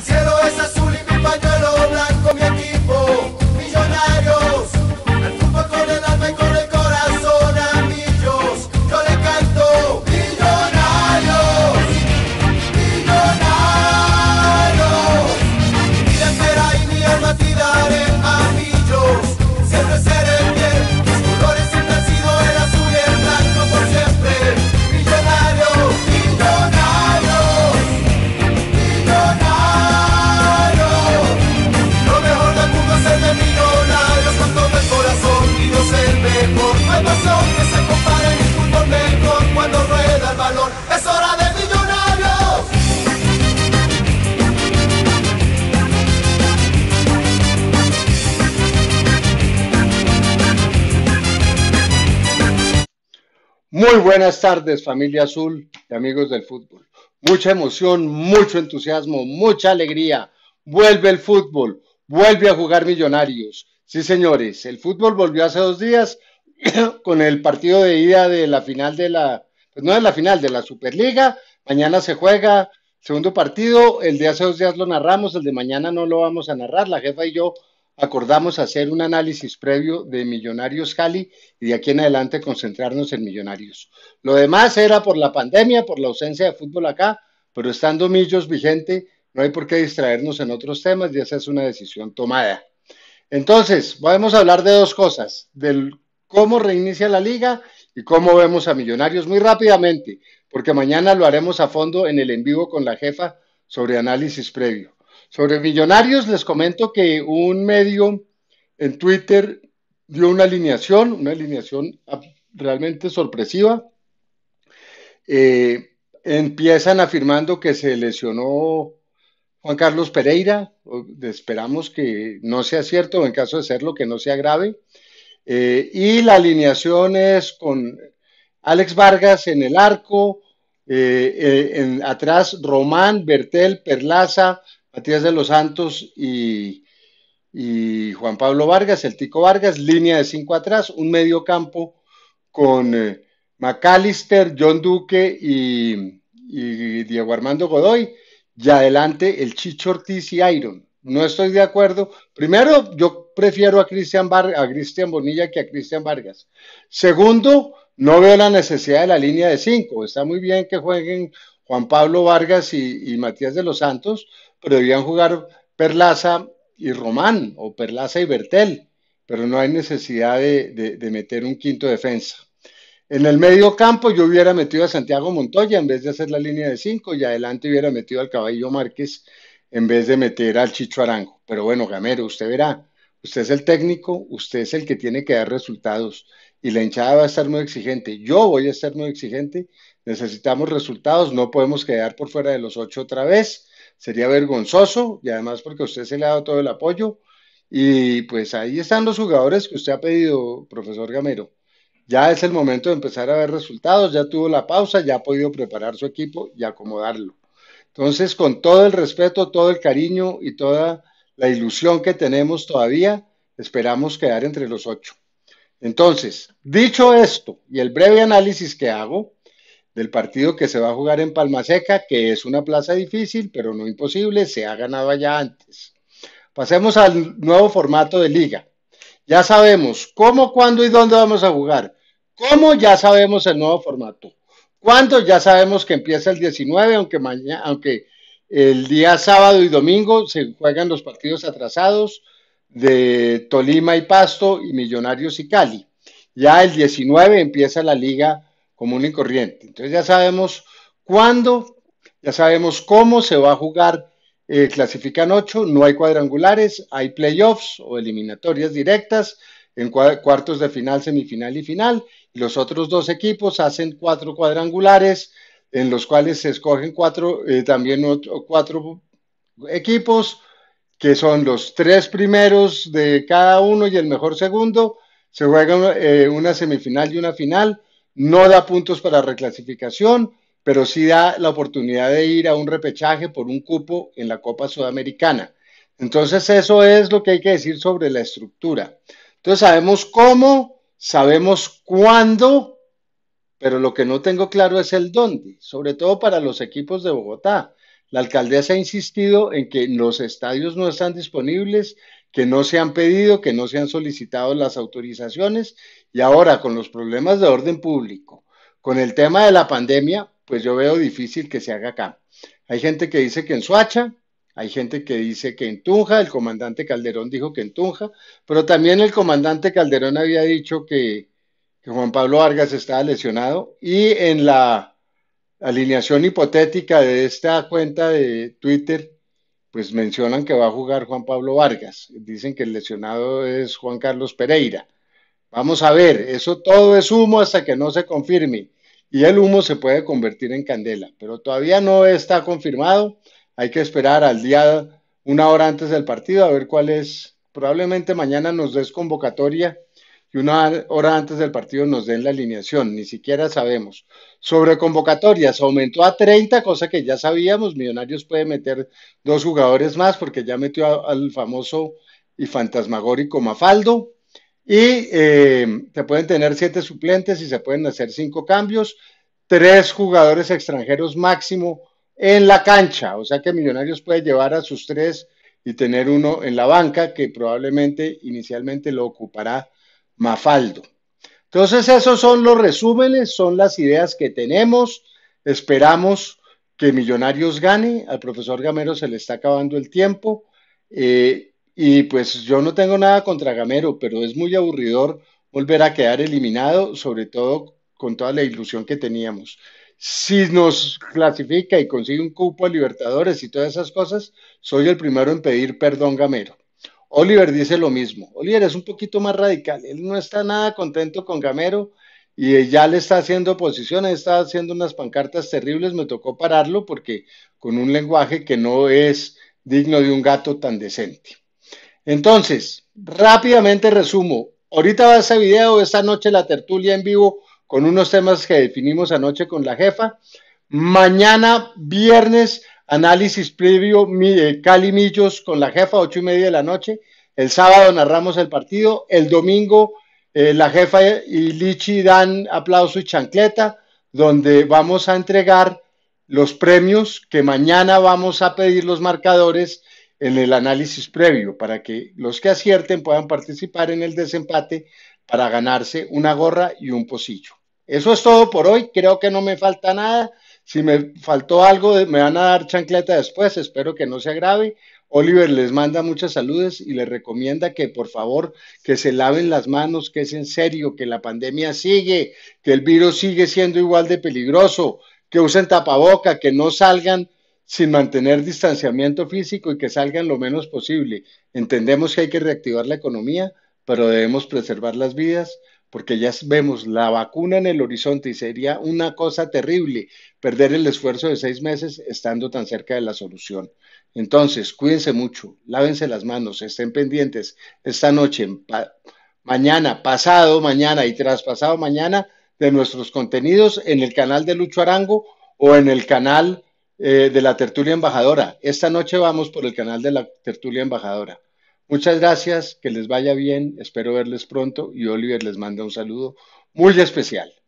El cielo es azul. Muy buenas tardes, familia azul y amigos del fútbol. Mucha emoción, mucho entusiasmo, mucha alegría. Vuelve el fútbol, vuelve a jugar Millonarios. Sí, señores, el fútbol volvió hace dos días con el partido de ida de la final de la, pues no de la final, de la Superliga. Mañana se juega segundo partido, el de hace dos días lo narramos, el de mañana no lo vamos a narrar, la jefa y yo acordamos hacer un análisis previo de Millonarios Cali y de aquí en adelante concentrarnos en Millonarios. Lo demás era por la pandemia, por la ausencia de fútbol acá, pero estando Millos vigente, no hay por qué distraernos en otros temas, y esa es una decisión tomada. Entonces, vamos a hablar de dos cosas, del cómo reinicia la liga y cómo vemos a Millonarios muy rápidamente, porque mañana lo haremos a fondo en el en vivo con la jefa sobre análisis previo. Sobre Millonarios les comento que un medio en Twitter dio una alineación, una alineación realmente sorpresiva. Eh, empiezan afirmando que se lesionó Juan Carlos Pereira, esperamos que no sea cierto, o en caso de serlo, que no sea grave. Eh, y la alineación es con Alex Vargas en el arco, eh, en, atrás Román, Bertel, Perlaza, Matías de los Santos y, Juan Pablo Vargas, el Tico Vargas, línea de cinco atrás, un medio campo con eh, McAllister, John Duque y, Diego Armando Godoy, y adelante el Chicho Ortiz y Iron. No estoy de acuerdo. Primero, yo prefiero a Cristian a Bonilla que a Cristian Vargas. Segundo, no veo la necesidad de la línea de cinco. Está muy bien que jueguen Juan Pablo Vargas y Matías de los Santos, pero debían jugar Perlaza y Román o Perlaza y Bertel, pero no hay necesidad de, meter un quinto defensa. En el medio campo yo hubiera metido a Santiago Montoya en vez de hacer la línea de cinco y adelante hubiera metido al Caballo Márquez en vez de meter al Chicho Arango. Pero bueno, Gamero, usted verá, usted es el técnico, usted es el que tiene que dar resultados y la hinchada va a estar muy exigente. Yo voy a estar muy exigente, necesitamos resultados, no podemos quedar por fuera de los ocho otra vez sería vergonzoso y además porque usted se le ha dado todo el apoyo. Y pues ahí están los jugadores que usted ha pedido, profesor Gamero. Ya es el momento de empezar a ver resultados, ya tuvo la pausa, ya ha podido preparar su equipo y acomodarlo. Entonces, con todo el respeto, todo el cariño y toda la ilusión que tenemos todavía, esperamos quedar entre los ocho. Entonces, dicho esto y el breve análisis que hago, del partido que se va a jugar en Palmaseca, que es una plaza difícil, pero no imposible, se ha ganado allá antes. Pasemos al nuevo formato de liga. Ya sabemos cómo, cuándo y dónde vamos a jugar. ¿Cómo? Ya sabemos el nuevo formato. ¿Cuándo? Ya sabemos que empieza el 19, aunque, mañana, aunque el día sábado y domingo se juegan los partidos atrasados de Tolima y Pasto y Millonarios y Cali. Ya el 19 empieza la liga común y corriente. Entonces ya sabemos cuándo, ya sabemos cómo se va a jugar. Eh, clasifican ocho, no hay cuadrangulares, hay playoffs o eliminatorias directas en cuartos de final, semifinal y final. los otros dos equipos hacen cuatro cuadrangulares, en los cuales se escogen cuatro, eh, también cuatro equipos, que son los tres primeros de cada uno y el mejor segundo. Se juega eh, una semifinal y una final no da puntos para reclasificación, pero sí da la oportunidad de ir a un repechaje por un cupo en la Copa Sudamericana. Entonces eso es lo que hay que decir sobre la estructura. Entonces sabemos cómo, sabemos cuándo, pero lo que no tengo claro es el dónde, sobre todo para los equipos de Bogotá. La alcaldesa ha insistido en que los estadios no están disponibles, que no se han pedido, que no se han solicitado las autorizaciones y ahora con los problemas de orden público, con el tema de la pandemia, pues yo veo difícil que se haga acá. Hay gente que dice que en Suacha, hay gente que dice que en Tunja, el comandante Calderón dijo que en Tunja, pero también el comandante Calderón había dicho que, Juan Pablo Vargas estaba lesionado y en la alineación hipotética de esta cuenta de Twitter, pues mencionan que va a jugar Juan Pablo Vargas, dicen que el lesionado es Juan Carlos Pereira. Vamos a ver, eso todo es humo hasta que no se confirme y el humo se puede convertir en candela, pero todavía no está confirmado, hay que esperar al día una hora antes del partido a ver cuál es, probablemente mañana nos des convocatoria y una hora antes del partido nos den la alineación, ni siquiera sabemos. Sobre convocatorias, aumentó a 30, cosa que ya sabíamos, Millonarios puede meter dos jugadores más porque ya metió al famoso y fantasmagórico Mafaldo. Y eh, se pueden tener siete suplentes y se pueden hacer cinco cambios, tres jugadores extranjeros máximo en la cancha. O sea que Millonarios puede llevar a sus tres y tener uno en la banca que probablemente inicialmente lo ocupará Mafaldo. Entonces esos son los resúmenes, son las ideas que tenemos. Esperamos que Millonarios gane. Al profesor Gamero se le está acabando el tiempo. Eh, y pues yo no tengo nada contra Gamero, pero es muy aburridor volver a quedar eliminado, sobre todo con toda la ilusión que teníamos. Si nos clasifica y consigue un cupo a Libertadores y todas esas cosas, soy el primero en pedir perdón, Gamero. Oliver dice lo mismo. Oliver es un poquito más radical. Él no está nada contento con Gamero y ya le está haciendo oposición, está haciendo unas pancartas terribles. Me tocó pararlo porque con un lenguaje que no es digno de un gato tan decente. Entonces, rápidamente resumo. Ahorita va ese video, esta noche la tertulia en vivo con unos temas que definimos anoche con la jefa. Mañana, viernes, Análisis previo, eh, Cali Millos con la jefa, ocho y media de la noche. El sábado narramos el partido. El domingo, eh, la jefa y Lichi dan aplauso y chancleta, donde vamos a entregar los premios que mañana vamos a pedir los marcadores en el análisis previo, para que los que acierten puedan participar en el desempate para ganarse una gorra y un pocillo. Eso es todo por hoy. Creo que no me falta nada. Si me faltó algo, me van a dar chancleta después, espero que no se agrave. Oliver les manda muchas saludes y les recomienda que por favor que se laven las manos, que es en serio, que la pandemia sigue, que el virus sigue siendo igual de peligroso, que usen tapaboca, que no salgan sin mantener distanciamiento físico y que salgan lo menos posible. Entendemos que hay que reactivar la economía, pero debemos preservar las vidas porque ya vemos la vacuna en el horizonte y sería una cosa terrible perder el esfuerzo de seis meses estando tan cerca de la solución. Entonces, cuídense mucho, lávense las manos, estén pendientes esta noche, mañana, pasado mañana y traspasado mañana de nuestros contenidos en el canal de Lucho Arango o en el canal eh, de la tertulia embajadora. Esta noche vamos por el canal de la tertulia embajadora. Muchas gracias, que les vaya bien, espero verles pronto y Oliver les manda un saludo muy especial.